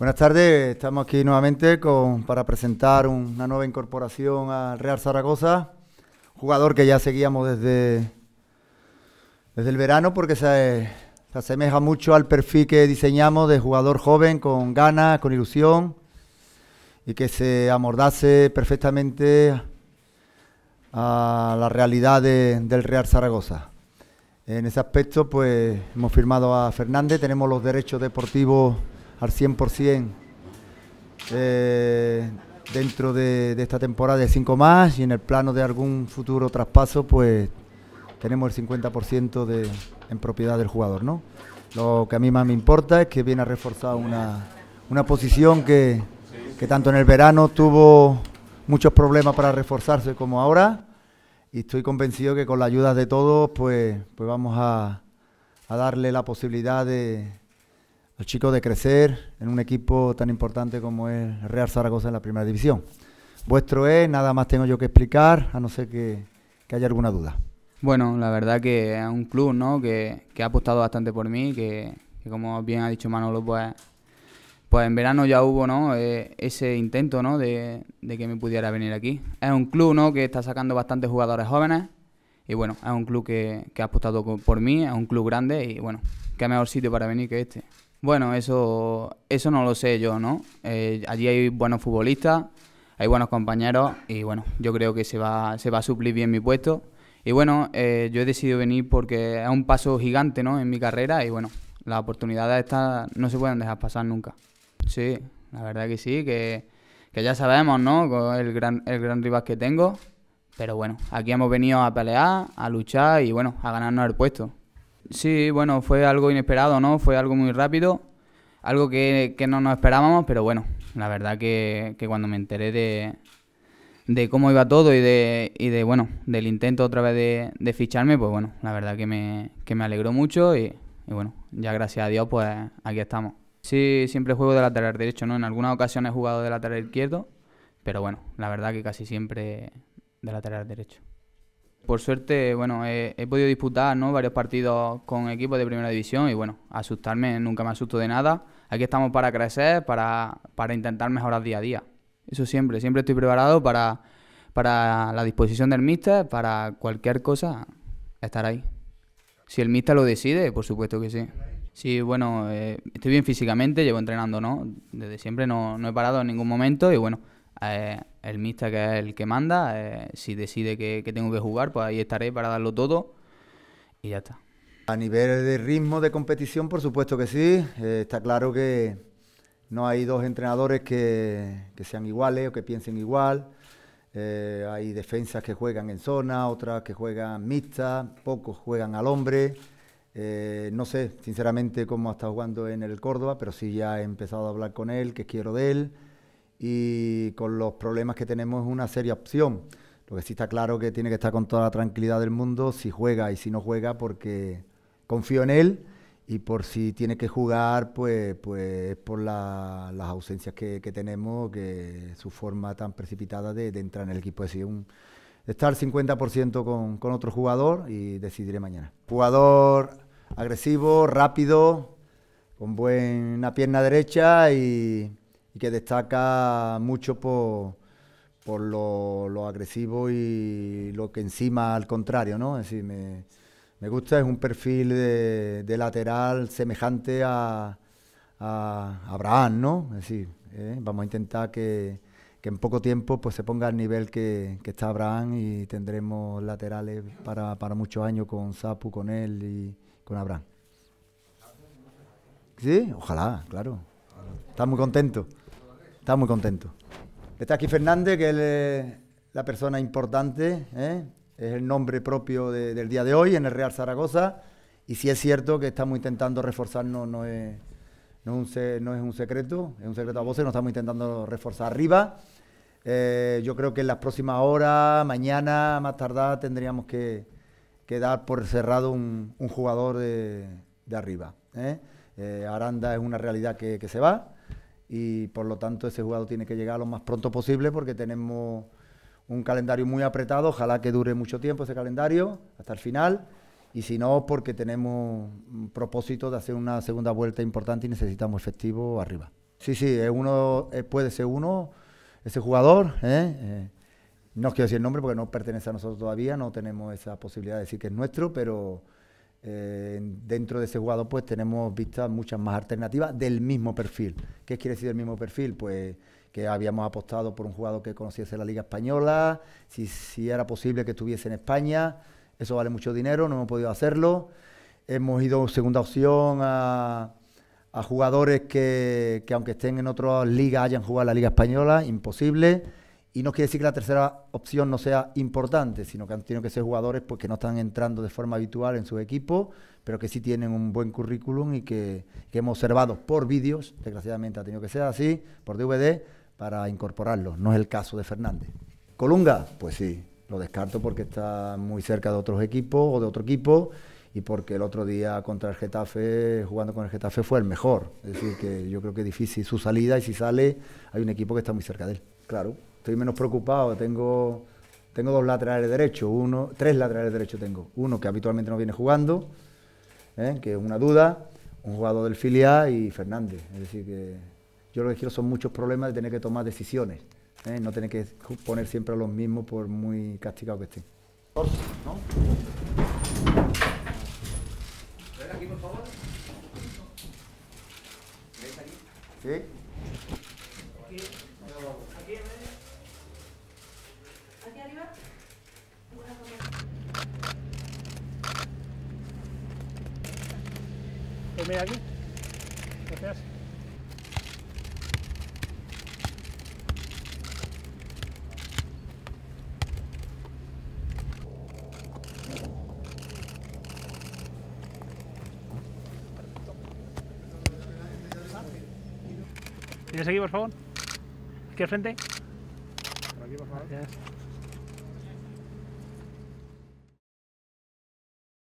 Buenas tardes, estamos aquí nuevamente para presentar una nueva incorporación al Real Zaragoza, jugador que ya seguíamos desde, desde el verano porque se, asemeja mucho al perfil que diseñamos de jugador joven con ganas, con ilusión y que se amordase perfectamente a la realidad del Real Zaragoza. En ese aspecto, pues hemos firmado a Fernández, tenemos los derechos deportivos al 100%. Eh, dentro de, esta temporada de 5 más y en el plano de algún futuro traspaso, pues tenemos el 50% en propiedad del jugador, ¿no? Lo que a mí más me importa es que viene a reforzar una, posición que, tanto en el verano tuvo muchos problemas para reforzarse como ahora y estoy convencido que con la ayuda de todos pues, pues vamos a darle la posibilidad de, los chicos de crecer en un equipo tan importante como es Real Zaragoza en la primera división. Vuestro es, nada más tengo yo que explicar, a no ser que, haya alguna duda. Bueno, la verdad que es un club ¿no? que, ha apostado bastante por mí, que, como bien ha dicho Manolo, pues, pues en verano ya hubo ¿no? E, ese intento ¿no? De, que me pudiera venir aquí. Es un club ¿no? que está sacando bastantes jugadores jóvenes y bueno, es un club que, que ha apostado por mí, es un club grande y bueno, qué mejor sitio para venir que este. Bueno, eso, eso no lo sé yo, ¿no? Eh, allí hay buenos futbolistas, hay buenos compañeros y bueno, yo creo que se va, se va a suplir bien mi puesto. Y bueno, eh, yo he decidido venir porque es un paso gigante, ¿no? En mi carrera y bueno, las oportunidades estas no se pueden dejar pasar nunca. Sí, la verdad que sí, que, que ya sabemos, ¿no? Con el gran, el gran rival que tengo. Pero bueno, aquí hemos venido a pelear, a luchar y bueno, a ganarnos el puesto. Sí, bueno, fue algo inesperado, ¿no? Fue algo muy rápido, algo que, no nos esperábamos, pero bueno, la verdad que, cuando me enteré de, de cómo iba todo y de, y de bueno, del intento otra vez de, ficharme, pues bueno, la verdad que me, que me alegró mucho y, bueno, ya gracias a Dios pues aquí estamos. Sí, siempre juego de lateral derecho, ¿no? En algunas ocasiones he jugado de lateral izquierdo, pero bueno, la verdad que casi siempre de lateral derecho. Por suerte, bueno, he, podido disputar varios partidos con equipos de primera división y bueno, asustarme, nunca me asusto de nada. Aquí estamos para crecer, para, intentar mejorar día a día. Eso siempre, siempre estoy preparado para, para la disposición del míster, para cualquier cosa, estar ahí. Si el míster lo decide, por supuesto que sí. Sí, bueno, eh, estoy bien físicamente, llevo entrenando, ¿no? Desde siempre no, he parado en ningún momento y bueno, eh, el Mixta que es el que manda, eh, si decide que, tengo que jugar, pues ahí estaré para darlo todo y ya está. A nivel de ritmo de competición, por supuesto que sí. Eh, está claro que no hay dos entrenadores que, sean iguales o que piensen igual. Eh, hay defensas que juegan en zona, otras que juegan Mixta, pocos juegan al hombre. no sé, sinceramente, cómo está jugando en el Córdoba, pero sí ya he empezado a hablar con él, qué quiero de él y con los problemas que tenemos es una seria opción. Lo que sí está claro que tiene que estar con toda la tranquilidad del mundo si juega y si no juega porque confío en él y por si tiene que jugar, pues, pues por las ausencias que, tenemos, que su forma tan precipitada de, entrar en el equipo. Es decir, un, estar 50% con, con otro jugador y decidiré mañana. Jugador agresivo, rápido, con buena pierna derecha y, y que destaca mucho por, lo, agresivo y lo que encima al contrario, ¿no? me, gusta, es un perfil de, lateral semejante a, Abraham, ¿no? Es decir, ¿eh? vamos a intentar que, en poco tiempo pues, se ponga al nivel que, está Abraham y tendremos laterales para, para, muchos años con Sapu, con él y con Abraham. Sí, ojalá, claro. Está muy contento. Está muy contento. Está aquí Fernández, que es la persona importante, ¿eh? es el nombre propio del día de hoy en el Real Zaragoza. Y sí es cierto que estamos intentando reforzarnos, no es, no es, un, no es un secreto, es un secreto a voces, nos estamos intentando reforzar arriba. Eh, yo creo que en las próximas horas, mañana, más tardar, tendríamos que, que dar por cerrado un, jugador de, arriba. ¿eh? Aranda es una realidad que, que se va y por lo tanto ese jugador tiene que llegar lo más pronto posible porque tenemos un calendario muy apretado, ojalá que dure mucho tiempo ese calendario hasta el final y si no porque tenemos propósito de hacer una segunda vuelta importante y necesitamos efectivo arriba. Sí, sí, es uno eh, puede ser uno, ese jugador, Eh, eh no quiero decir el nombre porque no pertenece a nosotros todavía, no tenemos esa posibilidad de decir que es nuestro, pero eh, dentro de ese jugador pues tenemos vistas muchas más alternativas del mismo perfil. ¿Qué quiere decir el mismo perfil? Pues que habíamos apostado por un jugador que conociese la Liga Española, si, era posible que estuviese en España, eso vale mucho dinero, no hemos podido hacerlo. Hemos ido segunda opción a, a jugadores que, que, aunque estén en otras ligas hayan jugado la Liga Española, imposible y no quiere decir que la tercera opción no sea importante, sino que han tenido que ser jugadores pues, que no están entrando de forma habitual en su equipo, pero que sí tienen un buen currículum y que, hemos observado por vídeos, desgraciadamente ha tenido que ser así, por DVD, para incorporarlos. No es el caso de Fernández. Colunga, pues sí, lo descarto porque está muy cerca de otros equipos o de otro equipo y porque el otro día contra el Getafe, jugando con el Getafe, fue el mejor. Es decir, que yo creo que es difícil su salida y si sale, hay un equipo que está muy cerca de él. Claro estoy menos preocupado, tengo, tengo dos laterales derechos, uno, tres laterales derechos tengo, uno que habitualmente no viene jugando, ¿eh? que es una duda, un jugador del filial y Fernández. Es decir, que yo lo que quiero son muchos problemas de tener que tomar decisiones, ¿eh? no tener que poner siempre a los mismos por muy castigados que estén. ¿Sí? arriba. Pues aquí. Gracias. ¿Tienes aquí, por favor? ¿Aquí al frente? Por aquí, por favor. Gracias.